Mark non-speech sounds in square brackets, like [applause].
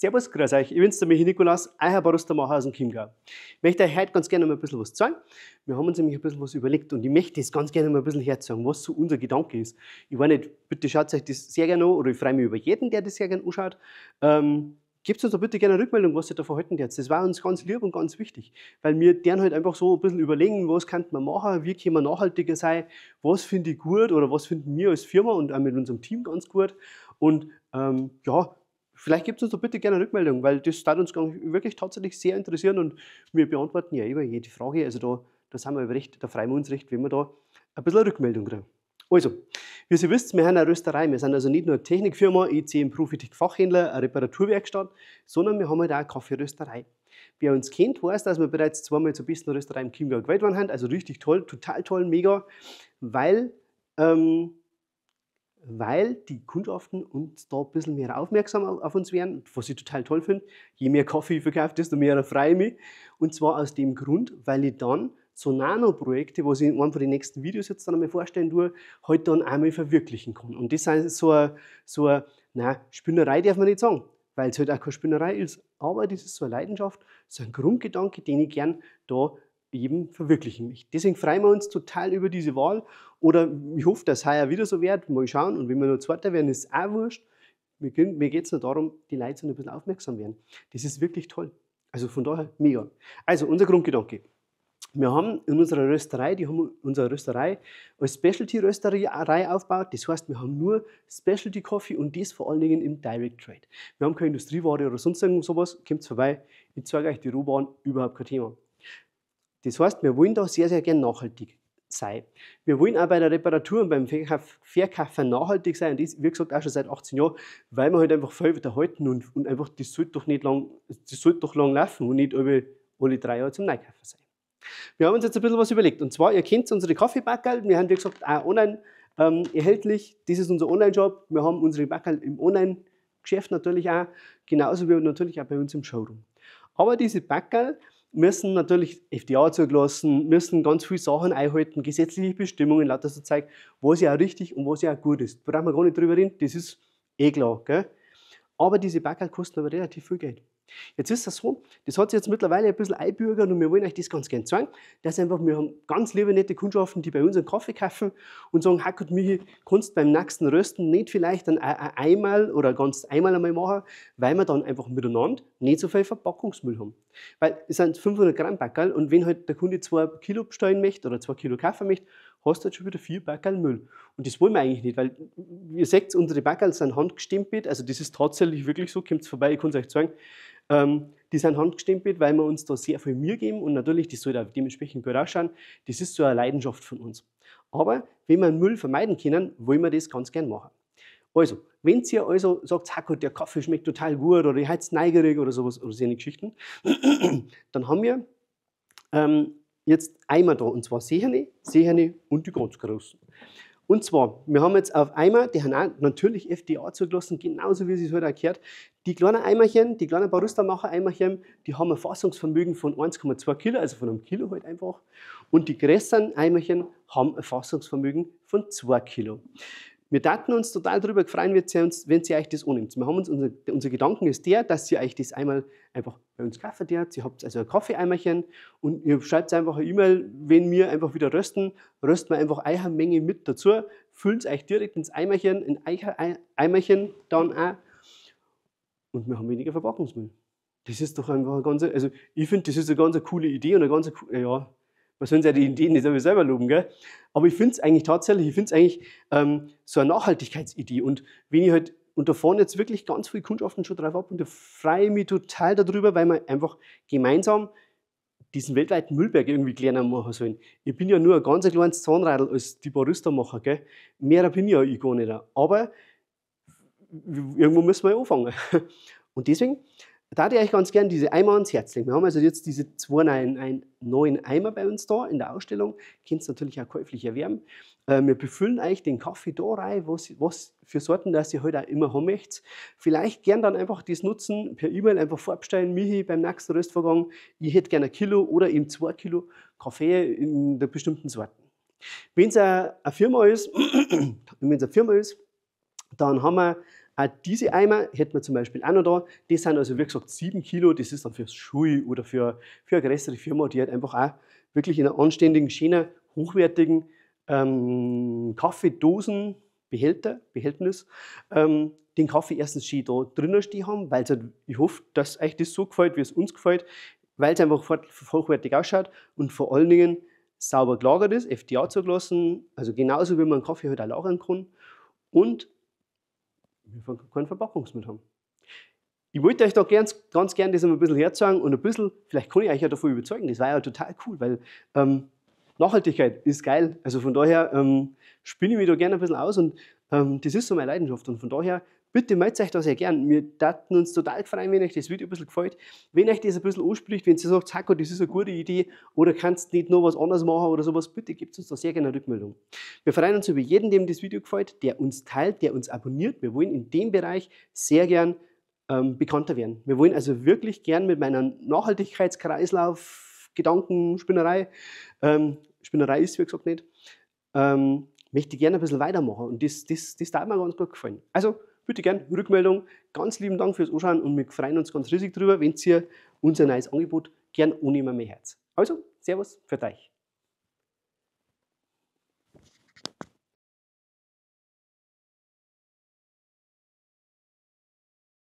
Servus, grüß euch, ich bin's der Michi Nikolaus, euer Barustermacher aus dem Chiemgau. Ich möchte euch heute ganz gerne mal ein bisschen was zeigen. Wir haben uns nämlich ein bisschen was überlegt und ich möchte es ganz gerne mal ein bisschen herzeigen, was so unser Gedanke ist. Ich weiß nicht, bitte schaut euch das sehr gerne an oder ich freue mich über jeden, der das sehr gerne anschaut. Ähm, gebt uns doch bitte gerne eine Rückmeldung, was ihr da verhalten jetzt. Das war uns ganz lieb und ganz wichtig, weil wir deren halt einfach so ein bisschen überlegen, was könnte man machen, wie können wir nachhaltiger sein, was finde ich gut oder was finden wir als Firma und auch mit unserem Team ganz gut. Und ähm, ja, vielleicht gibt es uns doch bitte gerne eine Rückmeldung, weil das hat uns wirklich tatsächlich sehr interessieren und wir beantworten ja immer jede Frage. Also da, das haben wir recht, da freuen wir uns recht, wenn wir da ein bisschen Rückmeldung kriegen. Also, wie Sie wissen, wir haben eine Rösterei. Wir sind also nicht nur eine Technikfirma, ECM Profitech Fachhändler, eine Reparaturwerkstatt, sondern wir haben halt auch eine Kaffeerösterei. Wer uns kennt, weiß, dass wir bereits zweimal zur besten Rösterei im Chiemgau gewählt worden haben. Also richtig toll, total toll, mega, weil ähm, weil die Kundschaften uns da ein bisschen mehr aufmerksam auf uns werden, was ich total toll finde. Je mehr Kaffee ich verkaufe, desto mehr freue ich mich. Und zwar aus dem Grund, weil ich dann so Nano-Projekte, was ich in einem von den nächsten Videos jetzt dann einmal vorstellen tue, heute halt dann einmal verwirklichen kann. Und das ist so eine, so eine na, Spinnerei darf man nicht sagen, weil es halt auch keine Spinnerei ist. Aber das ist so eine Leidenschaft, so ein Grundgedanke, den ich gern da eben verwirklichen mich. Deswegen freuen wir uns total über diese Wahl. Oder ich hoffe, dass heuer wieder so wird. Mal schauen. Und wenn wir nur Zweiter werden, ist es auch wurscht. Mir, geht es nur darum, die Leute sollen ein bisschen aufmerksam werden. Das ist wirklich toll. Also von daher mega. Also unser Grundgedanke. Wir haben in unserer Rösterei, die haben unsere Rösterei als Specialty-Rösterei aufgebaut. Das heißt, wir haben nur Specialty-Coffee und das vor allen Dingen im Direct Trade. Wir haben keine Industrieware oder sonst irgendwas. Kommt vorbei. Ich zeige euch die Rohwaren, überhaupt kein Thema. Das heißt, wir wollen da sehr, sehr gern nachhaltig sein. Wir wollen auch bei der Reparatur und beim Verkaufen nachhaltig sein. Und das, wie gesagt, auch schon seit 18 Jahren, weil wir halt einfach voll unterhalten und, und einfach, das sollte doch nicht lang, das sollte doch lang laufen und nicht alle, alle drei Jahre zum Neukaufen sein. Wir haben uns jetzt ein bisschen was überlegt. Und zwar, ihr kennt unsere Kaffeebackerl. Wir haben, wie gesagt, auch online ähm, erhältlich. Das ist unser online job Wir haben unsere Backerl im Online-Geschäft natürlich auch. Genauso wie natürlich auch bei uns im Showroom. Aber diese Backerl, müssen natürlich FDA zugelassen, müssen ganz viele Sachen einhalten, gesetzliche Bestimmungen, lauter so Zeug, was ja auch richtig und was ja auch gut ist. Brauchen wir gar nicht drüber reden, das ist eh klar. Gell? Aber diese Backerl kosten aber relativ viel Geld. Jetzt ist es so, das hat sich jetzt mittlerweile ein bisschen einbürgert und wir wollen euch das ganz gern zeigen, dass einfach, wir haben ganz liebe nette Kundschaften, die bei uns einen Kaffee kaufen und sagen, hey Hackert Michi, kannst beim nächsten Rösten nicht vielleicht dann einmal oder ganz einmal einmal machen, weil wir dann einfach miteinander nicht so viel Verpackungsmüll haben. Weil es sind 500 Gramm Backerl und wenn halt der Kunde 2 Kilo bestellen möchte oder 2 Kilo kaufen möchte, hast du halt schon wieder vier Backerl Müll. Und das wollen wir eigentlich nicht, weil ihr seht, unsere Backerl sind handgestempelt, also das ist tatsächlich wirklich so, kommt vorbei, ich kann es euch zeigen, ähm, die sind handgestempelt, weil wir uns da sehr viel Mühe geben und natürlich, das soll da dementsprechend gut ausschauen. Das ist so eine Leidenschaft von uns. Aber wenn wir Müll vermeiden können, wollen wir das ganz gern machen. Also, wenn ihr also sagt, Hacko, der Kaffee schmeckt total gut oder ich heiz neigerig oder sowas oder so eine Geschichten, [clears throat] dann haben wir ähm, jetzt einmal da und zwar Sehene, Sehene und die ganz Großen. Und zwar, wir haben jetzt auf einmal, die haben natürlich FDA zugelassen, genauso wie sie es heute erklärt. Die kleinen Eimerchen, die kleinen barista eimerchen die haben ein Fassungsvermögen von 1,2 Kilo, also von einem Kilo halt einfach. Und die größeren Eimerchen haben ein Fassungsvermögen von 2 Kilo. Wir daten uns total darüber gefreien, wenn sie, euch das annimmt. Wir haben uns, unser, unser Gedanken ist der, dass sie euch das einmal einfach bei uns kaufen hat. Sie habt also ein Kaffeeeimerchen und ihr schreibt einfach eine E-Mail, wenn wir einfach wieder rösten, rösten wir einfach eine Menge mit dazu, füllt es euch direkt ins Eimerchen, in Eimerchen dann auch und wir haben weniger Verpackungsmüll. Das ist doch einfach eine ganz, also ich finde, das ist eine ganz coole Idee und eine ganz, ja, was sollen sie die Ideen nicht selber loben, gell? Aber ich finde es eigentlich tatsächlich, ich finde es eigentlich ähm, so eine Nachhaltigkeitsidee. Und wenn ich halt, und da fahren jetzt wirklich ganz viele Kundschaften schon drauf ab und da freue ich mich total darüber, weil wir einfach gemeinsam diesen weltweiten Müllberg irgendwie kleiner machen sollen. Ich bin ja nur ein ganz kleines Zahnradl als die Barista-Macher, gell? Mehr bin ich ja ich gar nicht. Aber irgendwo müssen wir ja anfangen. [laughs] Und deswegen da hätte ich euch ganz gerne diese Eimer ans Herz legen. Wir haben also jetzt diese zwei neuen, neuen Eimer bei uns da in der Ausstellung. Könnt ihr natürlich auch käuflich erwerben. Äh, wir befüllen euch den Kaffee da rein, was, was für Sorten, dass ihr heute halt auch immer haben möchtet. Vielleicht gern dann einfach das nutzen, per E-Mail einfach vorbestellen. Michi beim nächsten Röstvorgang, ich hätte gerne ein Kilo oder eben zwei Kilo Kaffee in der bestimmten Sorten. Wenn es eine Firma ist, [clears throat] wenn es eine Firma ist, dann haben wir auch diese Eimer hätten wir zum Beispiel auch noch da. Das sind also, wie gesagt, 7 Kilo. Das ist dann fürs Schul oder für, für eine größere Firma, die halt einfach auch wirklich in einer anständigen, schönen, hochwertigen ähm, Kaffeedosenbehälter, Behältnis, ähm, den Kaffee erstens schön da drinnen stehen haben, weil halt, ich hoffe, dass euch das so gefällt, wie es uns gefällt, weil es einfach hochwertig ausschaut und vor allen Dingen sauber gelagert ist, FDA zugelassen, also genauso wie man einen Kaffee halt auch lagern kann und wir kein Verpackungsmittel haben. Ich wollte euch da ganz, ganz gerne das ein bisschen herzeigen und ein bisschen, vielleicht kann ich euch ja davon überzeugen, das war ja total cool, weil ähm, Nachhaltigkeit ist geil. Also von daher ähm, spinne ich mich da gerne ein bisschen aus und ähm, das ist so meine Leidenschaft. Und von daher Bitte meldet euch da sehr gern. Wir würden uns total freuen, wenn euch das Video ein bisschen gefällt. Wenn euch das ein bisschen anspricht, wenn ihr sagt, Hacko, das ist eine gute Idee oder kannst nicht noch was anderes machen oder sowas, bitte gebt uns da sehr gerne eine Rückmeldung. Wir freuen uns über jeden, dem das Video gefällt, der uns teilt, der uns abonniert. Wir wollen in dem Bereich sehr gern ähm, bekannter werden. Wir wollen also wirklich gern mit meiner Nachhaltigkeitskreislauf, Gedanken, Spinnerei, ähm, Spinnerei ist wie gesagt nicht, ähm, möchte gerne ein bisschen weitermachen und das, das, das darf mir ganz gut gefallen. Also bitte gern Rückmeldung. Ganz lieben Dank fürs Anschauen und wir freuen uns ganz riesig drüber, wenn ihr unser neues Angebot gern mehr Herz. Also, Servus, für euch.